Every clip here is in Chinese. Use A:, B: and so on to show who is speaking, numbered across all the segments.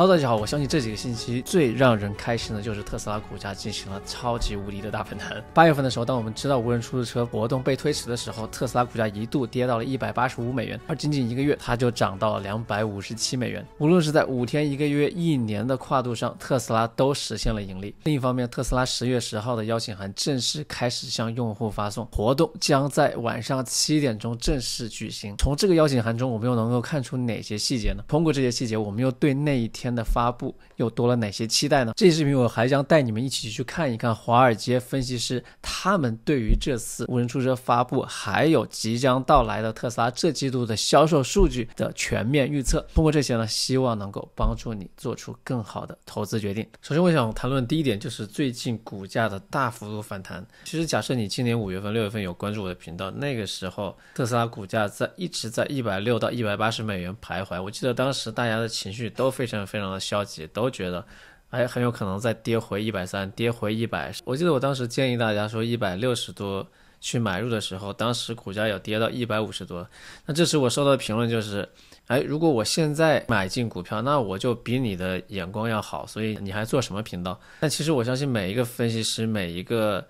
A: hello，大家好，我相信这几个星期最让人开心的就是特斯拉股价进行了超级无敌的大反弹。八月份的时候，当我们知道无人出租车活动被推迟的时候，特斯拉股价一度跌到了一百八十五美元，而仅仅一个月，它就涨到了两百五十七美元。无论是在五天、一个月、一年的跨度上，特斯拉都实现了盈利。另一方面，特斯拉十月十号的邀请函正式开始向用户发送，活动将在晚上七点钟正式举行。从这个邀请函中，我们又能够看出哪些细节呢？通过这些细节，我们又对那一天。的发布又多了哪些期待呢？这期视频我还将带你们一起去看一看华尔街分析师他们对于这次无人出租车发布还有即将到来的特斯拉这季度的销售数据的全面预测。通过这些呢，希望能够帮助你做出更好的投资决定。首先，我想谈论第一点就是最近股价的大幅度反弹。其实，假设你今年五月份、六月份有关注我的频道，那个时候特斯拉股价在一直在一百六到一百八十美元徘徊。我记得当时大家的情绪都非常非。常。非常的消极，都觉得，哎，很有可能再跌回一百三，跌回一百。我记得我当时建议大家说一百六十多去买入的时候，当时股价有跌到一百五十多。那这时我收到的评论，就是，哎，如果我现在买进股票，那我就比你的眼光要好，所以你还做什么频道？但其实我相信每一个分析师，每一个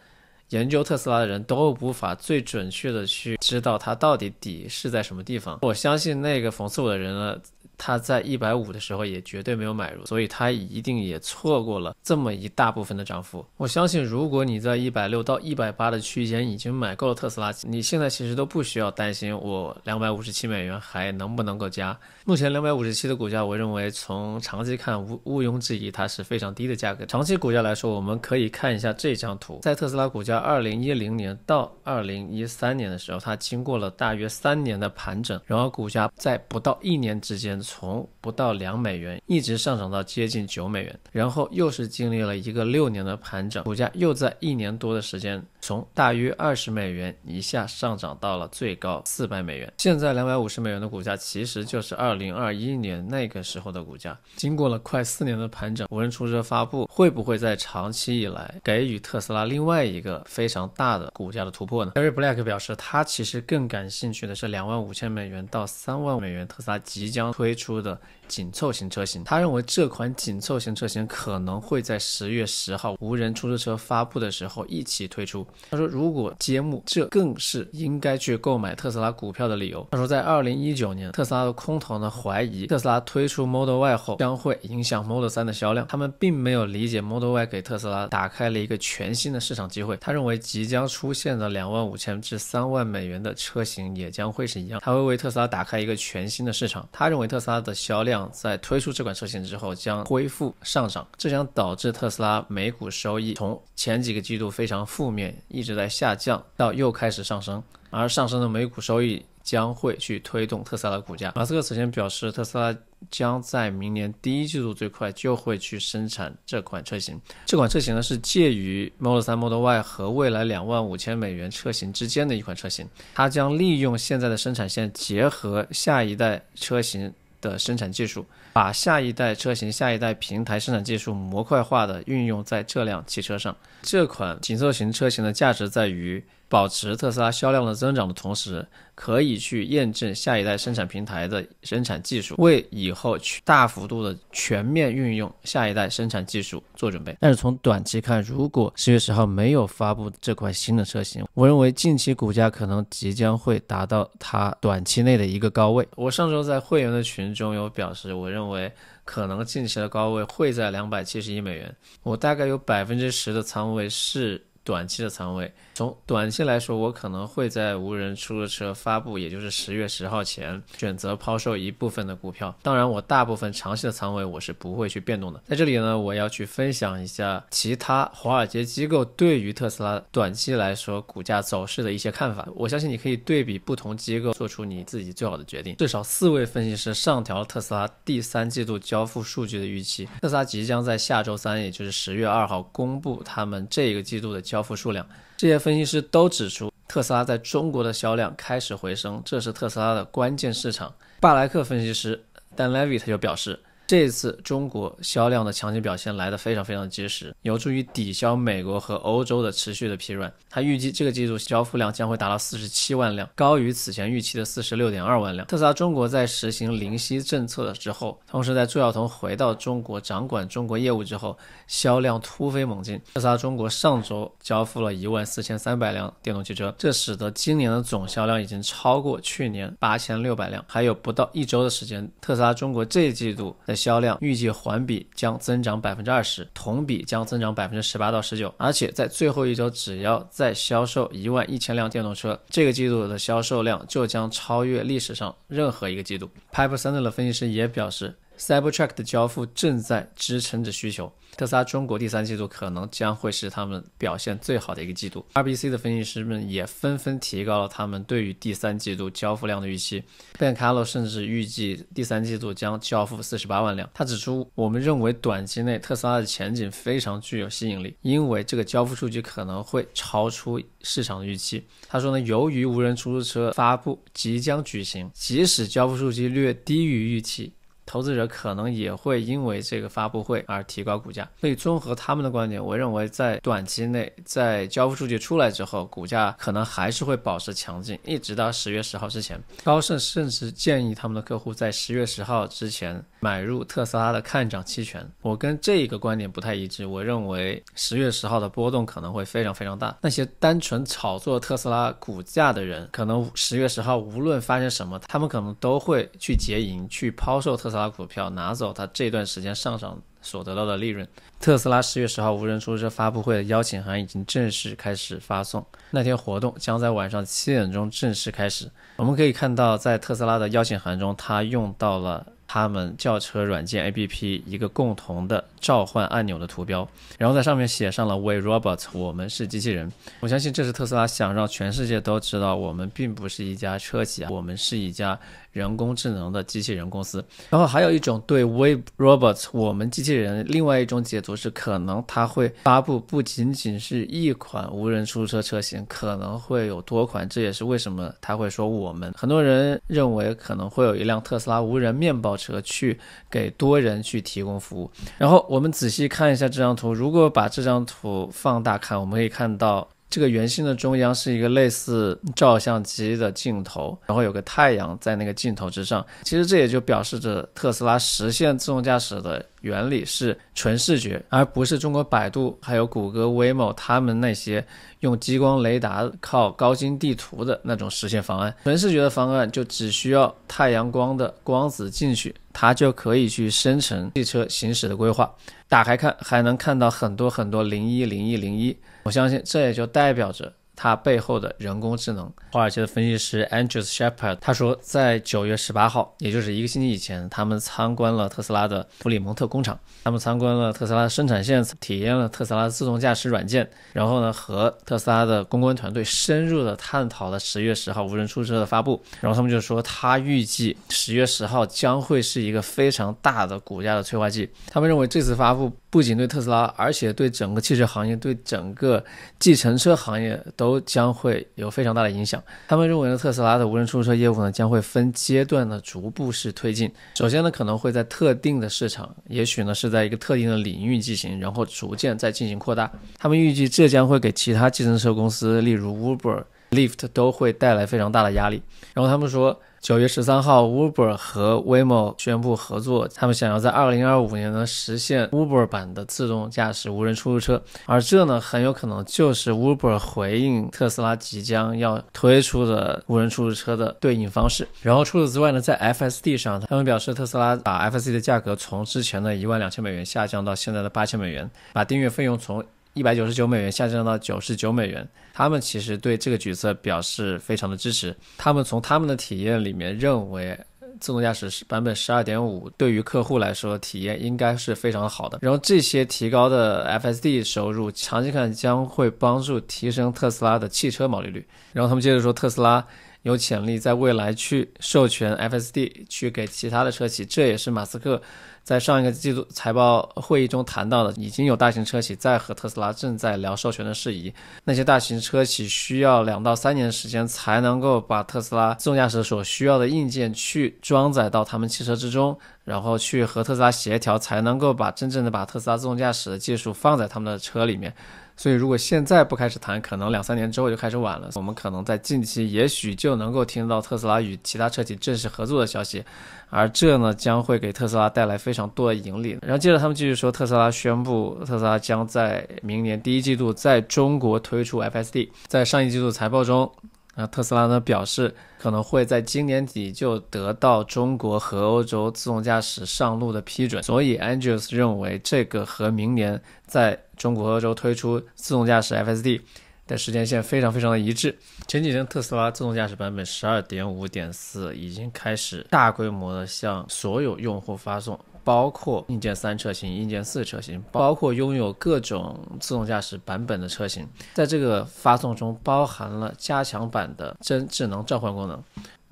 A: 研究特斯拉的人都无法最准确的去知道它到底底是在什么地方。我相信那个讽刺我的人呢。他在一百五的时候也绝对没有买入，所以他一定也错过了这么一大部分的涨幅。我相信，如果你在一百六到一百八的区间已经买够了特斯拉，你现在其实都不需要担心我两百五十七美元还能不能够加。目前两百五十七的股价，我认为从长期看毋毋庸置疑，它是非常低的价格。长期股价来说，我们可以看一下这张图，在特斯拉股价二零一零年到二零一三年的时候，它经过了大约三年的盘整，然后股价在不到一年之间。从不到两美元一直上涨到接近九美元，然后又是经历了一个六年的盘整，股价又在一年多的时间。从大约二十美元一下上涨到了最高四百美元。现在两百五十美元的股价其实就是二零二一年那个时候的股价。经过了快四年的盘整，无人出租车发布会不会在长期以来给予特斯拉另外一个非常大的股价的突破呢？Gary Black 表示，他其实更感兴趣的是两万五千美元到三万美元特斯拉即将推出的。紧凑型车型，他认为这款紧凑型车型可能会在十月十号无人出租车发布的时候一起推出。他说，如果揭幕，这更是应该去购买特斯拉股票的理由。他说，在二零一九年，特斯拉的空头呢怀疑特斯拉推出 Model Y 后将会影响 Model 三的销量，他们并没有理解 Model Y 给特斯拉打开了一个全新的市场机会。他认为即将出现的两万五千至三万美元的车型也将会是一样，他会为特斯拉打开一个全新的市场。他认为特斯拉的销量。在推出这款车型之后，将恢复上涨，这将导致特斯拉每股收益从前几个季度非常负面，一直在下降到又开始上升，而上升的每股收益将会去推动特斯拉股价。马斯克此前表示，特斯拉将在明年第一季度最快就会去生产这款车型。这款车型呢是介于 Model 3、Model Y 和未来两万五千美元车型之间的一款车型，它将利用现在的生产线，结合下一代车型。的生产技术，把下一代车型、下一代平台生产技术模块化的运用在这辆汽车上。这款紧凑型车型的价值在于。保持特斯拉销量的增长的同时，可以去验证下一代生产平台的生产技术，为以后去大幅度的全面运用下一代生产技术做准备。但是从短期看，如果十月十号没有发布这款新的车型，我认为近期股价可能即将会达到它短期内的一个高位。我上周在会员的群中有表示，我认为可能近期的高位会在两百七十一美元。我大概有百分之十的仓位是。短期的仓位，从短期来说，我可能会在无人出租车发布，也就是十月十号前，选择抛售一部分的股票。当然，我大部分长期的仓位我是不会去变动的。在这里呢，我要去分享一下其他华尔街机构对于特斯拉短期来说股价走势的一些看法。我相信你可以对比不同机构，做出你自己最好的决定。至少四位分析师上调特斯拉第三季度交付数据的预期。特斯拉即将在下周三，也就是十月二号公布他们这个季度的。交付数量，这些分析师都指出，特斯拉在中国的销量开始回升，这是特斯拉的关键市场。巴莱克分析师 Dan l e v y 他就表示。这次中国销量的强劲表现来得非常非常及时，有助于抵消美国和欧洲的持续的疲软。它预计这个季度交付量将会达到四十七万辆，高于此前预期的四十六点二万辆。特斯拉中国在实行零息政策之后，同时在朱晓彤回到中国掌管中国业务之后，销量突飞猛进。特斯拉中国上周交付了一万四千三百辆电动汽车，这使得今年的总销量已经超过去年八千六百辆。还有不到一周的时间，特斯拉中国这一季度在销量预计环比将增长百分之二十，同比将增长百分之十八到十九。而且在最后一周，只要再销售一万一千辆电动车，这个季度的销售量就将超越历史上任何一个季度。Piper s n t e r 的分析师也表示。Cybertruck 的交付正在支撑着需求，特斯拉中国第三季度可能将会是他们表现最好的一个季度。RBC 的分析师们也纷纷提高了他们对于第三季度交付量的预期，Ben Carlo 甚至预计第三季度将交付四十八万辆。他指出，我们认为短期内特斯拉的前景非常具有吸引力，因为这个交付数据可能会超出市场的预期。他说呢，由于无人出租车发布即将举行，即使交付数据略低于预期。投资者可能也会因为这个发布会而提高股价，所以综合他们的观点，我认为在短期内，在交付数据出来之后，股价可能还是会保持强劲，一直到十月十号之前。高盛甚至建议他们的客户在十月十号之前买入特斯拉的看涨期权。我跟这一个观点不太一致，我认为十月十号的波动可能会非常非常大。那些单纯炒作特斯拉股价的人，可能十月十号无论发生什么，他们可能都会去结盈，去抛售特斯拉。拉股票拿走他这段时间上涨所得到的利润。特斯拉十月十号无人出租车发布会的邀请函已经正式开始发送，那天活动将在晚上七点钟正式开始。我们可以看到，在特斯拉的邀请函中，他用到了他们轿车软件 APP 一个共同的召唤按钮的图标，然后在上面写上了 “We r o b o t 我们是机器人。我相信这是特斯拉想让全世界都知道，我们并不是一家车企，啊，我们是一家。人工智能的机器人公司，然后还有一种对 WeRobot 我们机器人另外一种解读是，可能它会发布不仅仅是一款无人出租车车型，可能会有多款。这也是为什么他会说我们很多人认为可能会有一辆特斯拉无人面包车去给多人去提供服务。然后我们仔细看一下这张图，如果把这张图放大看，我们可以看到。这个圆心的中央是一个类似照相机的镜头，然后有个太阳在那个镜头之上。其实这也就表示着特斯拉实现自动驾驶的原理是纯视觉，而不是中国百度还有谷歌威某 m o 他们那些用激光雷达靠高精地图的那种实现方案。纯视觉的方案就只需要太阳光的光子进去。它就可以去生成汽车行驶的规划，打开看还能看到很多很多零一零一零一，我相信这也就代表着。他背后的人工智能，华尔街的分析师 Angus Shepard 他说，在九月十八号，也就是一个星期以前，他们参观了特斯拉的弗里蒙特工厂，他们参观了特斯拉生产线，体验了特斯拉自动驾驶软件，然后呢，和特斯拉的公关团队深入的探讨了十月十号无人出租车的发布，然后他们就说，他预计十月十号将会是一个非常大的股价的催化剂，他们认为这次发布。不仅对特斯拉，而且对整个汽车行业、对整个计程车行业都将会有非常大的影响。他们认为呢，特斯拉的无人出租车业务呢将会分阶段的逐步式推进。首先呢，可能会在特定的市场，也许呢是在一个特定的领域进行，然后逐渐再进行扩大。他们预计这将会给其他计程车公司，例如 Uber。l i f t 都会带来非常大的压力。然后他们说，九月十三号，Uber 和 Waymo 宣布合作，他们想要在二零二五年呢实现 Uber 版的自动驾驶无人出租车。而这呢，很有可能就是 Uber 回应特斯拉即将要推出的无人出租车的对应方式。然后除此之外呢，在 FSD 上，他们表示特斯拉把 FSD 的价格从之前的一万两千美元下降到现在的八千美元，把订阅费用从。一百九十九美元下降到九十九美元，他们其实对这个举措表示非常的支持。他们从他们的体验里面认为，自动驾驶版本十二点五对于客户来说体验应该是非常好的。然后这些提高的 FSD 收入，长期看将会帮助提升特斯拉的汽车毛利率。然后他们接着说特斯拉。有潜力在未来去授权 FSD 去给其他的车企，这也是马斯克在上一个季度财报会议中谈到的。已经有大型车企在和特斯拉正在聊授权的事宜。那些大型车企需要两到三年时间才能够把特斯拉自动驾驶所需要的硬件去装载到他们汽车之中，然后去和特斯拉协调，才能够把真正的把特斯拉自动驾驶的技术放在他们的车里面。所以，如果现在不开始谈，可能两三年之后就开始晚了。我们可能在近期，也许就能够听到特斯拉与其他车企正式合作的消息，而这呢将会给特斯拉带来非常多的盈利。然后接着他们继续说，特斯拉宣布，特斯拉将在明年第一季度在中国推出 FSD。在上一季度财报中。那特斯拉呢表示可能会在今年底就得到中国和欧洲自动驾驶上路的批准，所以 a n g w s 认为这个和明年在中国、和欧洲推出自动驾驶 FSD 的时间线非常非常的一致。前几天特斯拉自动驾驶版本12.5.4已经开始大规模的向所有用户发送。包括硬件三车型、硬件四车型，包括拥有各种自动驾驶版本的车型。在这个发送中包含了加强版的真智能召唤功能，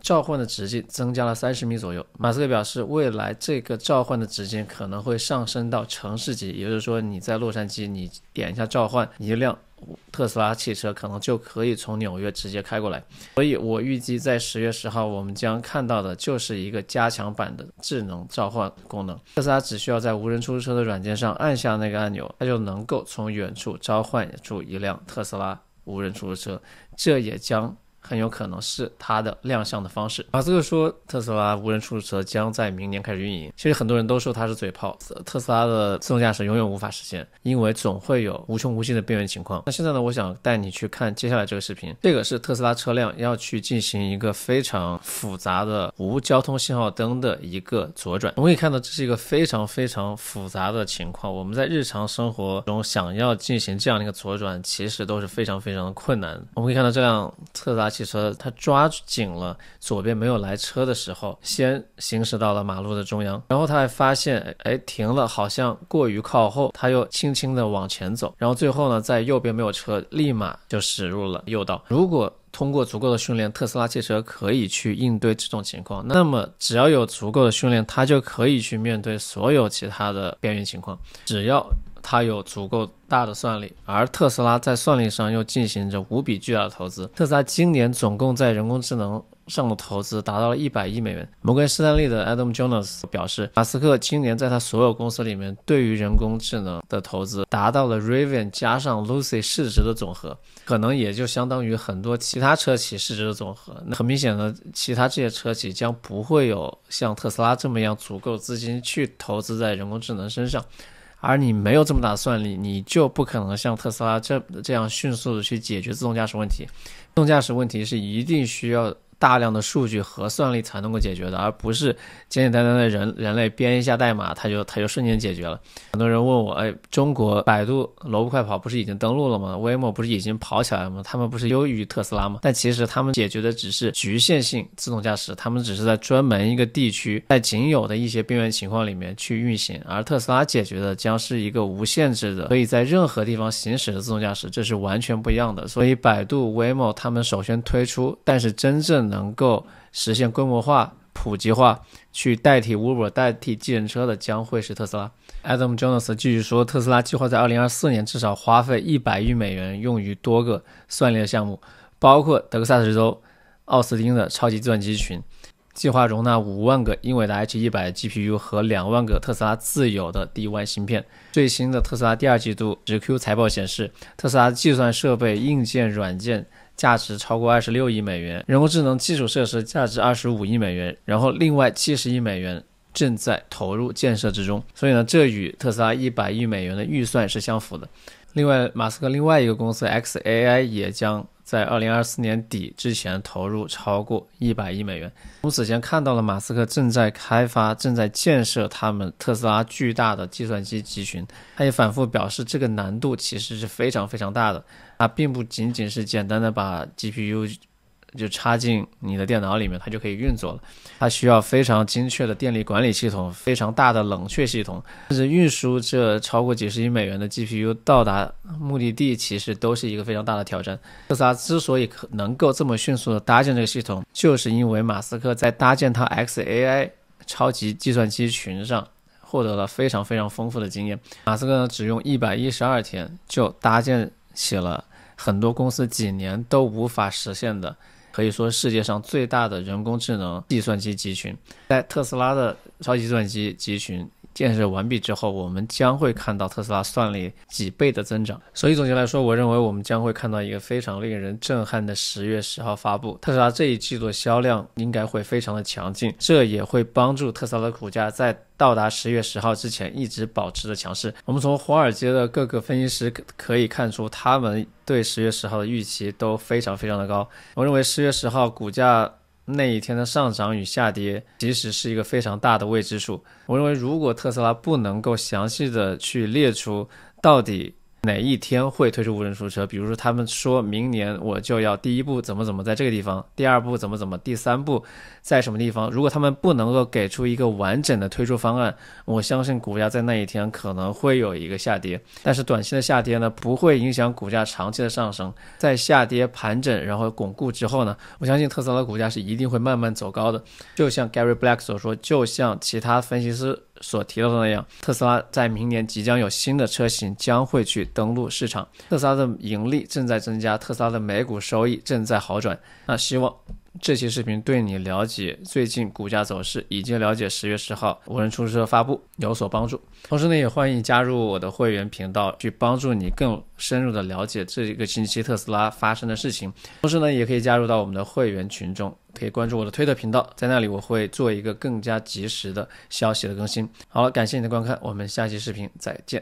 A: 召唤的直径增加了三十米左右。马斯克表示，未来这个召唤的直径可能会上升到城市级，也就是说，你在洛杉矶，你点一下召唤，一辆。特斯拉汽车可能就可以从纽约直接开过来，所以我预计在十月十号，我们将看到的就是一个加强版的智能召唤功能。特斯拉只需要在无人出租车的软件上按下那个按钮，它就能够从远处召唤出一辆特斯拉无人出租车，这也将。很有可能是它的亮相的方式。马斯克说，特斯拉无人出租车将在明年开始运营。其实很多人都说它是嘴炮，特斯拉的自动驾驶永远无法实现，因为总会有无穷无尽的边缘情况。那现在呢？我想带你去看接下来这个视频。这个是特斯拉车辆要去进行一个非常复杂的无交通信号灯的一个左转。我们可以看到，这是一个非常非常复杂的情况。我们在日常生活中想要进行这样的一个左转，其实都是非常非常的困难。我们可以看到这辆特斯拉。汽车它抓紧了左边没有来车的时候，先行驶到了马路的中央，然后他还发现，哎，停了，好像过于靠后，他又轻轻地往前走，然后最后呢，在右边没有车，立马就驶入了右道。如果通过足够的训练，特斯拉汽车可以去应对这种情况，那么只要有足够的训练，它就可以去面对所有其他的边缘情况，只要。它有足够大的算力，而特斯拉在算力上又进行着无比巨大的投资。特斯拉今年总共在人工智能上的投资达到了一百亿美元。摩根士丹利的 Adam Jonas 表示，马斯克今年在他所有公司里面对于人工智能的投资达到了 Raven 加上 Lucy 市值的总和，可能也就相当于很多其他车企市值的总和。那很明显的，其他这些车企将不会有像特斯拉这么样足够资金去投资在人工智能身上。而你没有这么大的算力，你就不可能像特斯拉这这样迅速的去解决自动驾驶问题。自动驾驶问题是一定需要。大量的数据和算力才能够解决的，而不是简简单单的人人类编一下代码，它就它就瞬间解决了。很多人问我，哎，中国百度萝卜快跑不是已经登录了吗？Waymo 不是已经跑起来了吗？他们不是优于特斯拉吗？但其实他们解决的只是局限性自动驾驶，他们只是在专门一个地区，在仅有的一些边缘情况里面去运行，而特斯拉解决的将是一个无限制的，可以在任何地方行驶的自动驾驶，这是完全不一样的。所以百度 Waymo 他们首先推出，但是真正能够实现规模化、普及化，去代替 Uber、代替计程车的，将会是特斯拉。Adam Jonas 继续说，特斯拉计划在2024年至少花费100亿美元用于多个算力项目，包括德克萨斯州奥斯汀的超级计算机群，计划容纳5万个英伟达 H100 GPU 和2万个特斯拉自有的 D1 芯片。最新的特斯拉第二季度 Q 财报显示，特斯拉计算设备硬件、软件。价值超过二十六亿美元，人工智能基础设施价值二十五亿美元，然后另外七十亿美元正在投入建设之中。所以呢，这与特斯拉一百亿美元的预算是相符的。另外，马斯克另外一个公司 XAI 也将。在二零二四年底之前投入超过一百亿美元。我们此前看到了马斯克正在开发、正在建设他们特斯拉巨大的计算机集群，他也反复表示，这个难度其实是非常非常大的。它并不仅仅是简单的把 GPU。就插进你的电脑里面，它就可以运作了。它需要非常精确的电力管理系统，非常大的冷却系统，甚至运输这超过几十亿美元的 GPU 到达目的地，其实都是一个非常大的挑战。特斯拉之所以能够这么迅速地搭建这个系统，就是因为马斯克在搭建他 XAI 超级计算机群上获得了非常非常丰富的经验。马斯克呢，只用一百一十二天就搭建起了很多公司几年都无法实现的。可以说，世界上最大的人工智能计算机集群，在特斯拉的超级计算机集群。建设完毕之后，我们将会看到特斯拉算力几倍的增长。所以总结来说，我认为我们将会看到一个非常令人震撼的十月十号发布。特斯拉这一季度销量应该会非常的强劲，这也会帮助特斯拉的股价在到达十月十号之前一直保持着强势。我们从华尔街的各个分析师可以看出，他们对十月十号的预期都非常非常的高。我认为十月十号股价。那一天的上涨与下跌，其实是一个非常大的未知数。我认为，如果特斯拉不能够详细的去列出到底。哪一天会推出无人租车？比如说，他们说明年我就要第一步怎么怎么在这个地方，第二步怎么怎么，第三步在什么地方？如果他们不能够给出一个完整的推出方案，我相信股价在那一天可能会有一个下跌。但是短期的下跌呢，不会影响股价长期的上升。在下跌盘整然后巩固之后呢，我相信特斯拉的股价是一定会慢慢走高的。就像 Gary Black 所说，就像其他分析师所提到的那样，特斯拉在明年即将有新的车型将会去。登陆市场，特斯拉的盈利正在增加，特斯拉的每股收益正在好转。那希望这期视频对你了解最近股价走势，以及了解十月十号无人出租车发布有所帮助。同时呢，也欢迎加入我的会员频道，去帮助你更深入的了解这一个星期特斯拉发生的事情。同时呢，也可以加入到我们的会员群中。可以关注我的推特频道，在那里我会做一个更加及时的消息的更新。好了，感谢你的观看，我们下期视频再见。